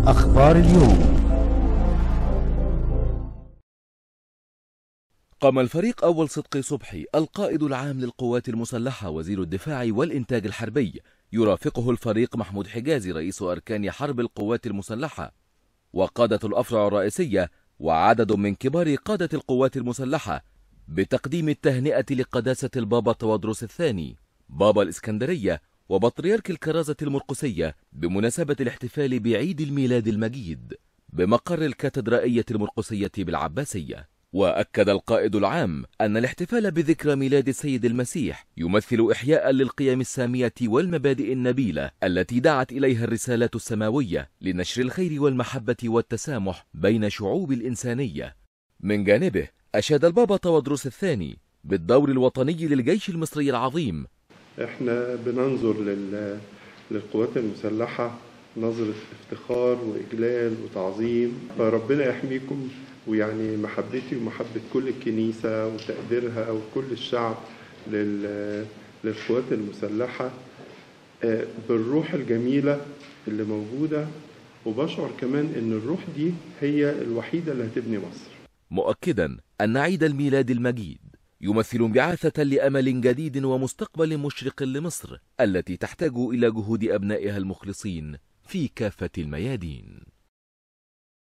أخبار اليوم قام الفريق أول صدقي صبحي القائد العام للقوات المسلحة وزير الدفاع والإنتاج الحربي يرافقه الفريق محمود حجازي رئيس أركان حرب القوات المسلحة وقادة الأفرع الرئيسية وعدد من كبار قادة القوات المسلحة بتقديم التهنئة لقداسة البابا تودروس الثاني بابا الإسكندرية وبطريرك الكرازة المرقسية بمناسبة الاحتفال بعيد الميلاد المجيد بمقر الكاتدرائية المرقسية بالعباسية وأكد القائد العام أن الاحتفال بذكرى ميلاد السيد المسيح يمثل إحياء للقيم السامية والمبادئ النبيلة التي دعت إليها الرسالات السماوية لنشر الخير والمحبة والتسامح بين شعوب الإنسانية من جانبه أشاد البابا تودروس الثاني بالدور الوطني للجيش المصري العظيم احنا بننظر للقوات المسلحة نظرة افتخار وإجلال وتعظيم فربنا يحميكم ويعني محبتي ومحبة كل الكنيسة وتقديرها وكل الشعب للقوات المسلحة آه، بالروح الجميلة اللي موجودة وبشعر كمان ان الروح دي هي الوحيدة اللي هتبني مصر مؤكدا أن عيد الميلاد المجيد يمثل انبعاثة لأمل جديد ومستقبل مشرق لمصر التي تحتاج إلى جهود أبنائها المخلصين في كافة الميادين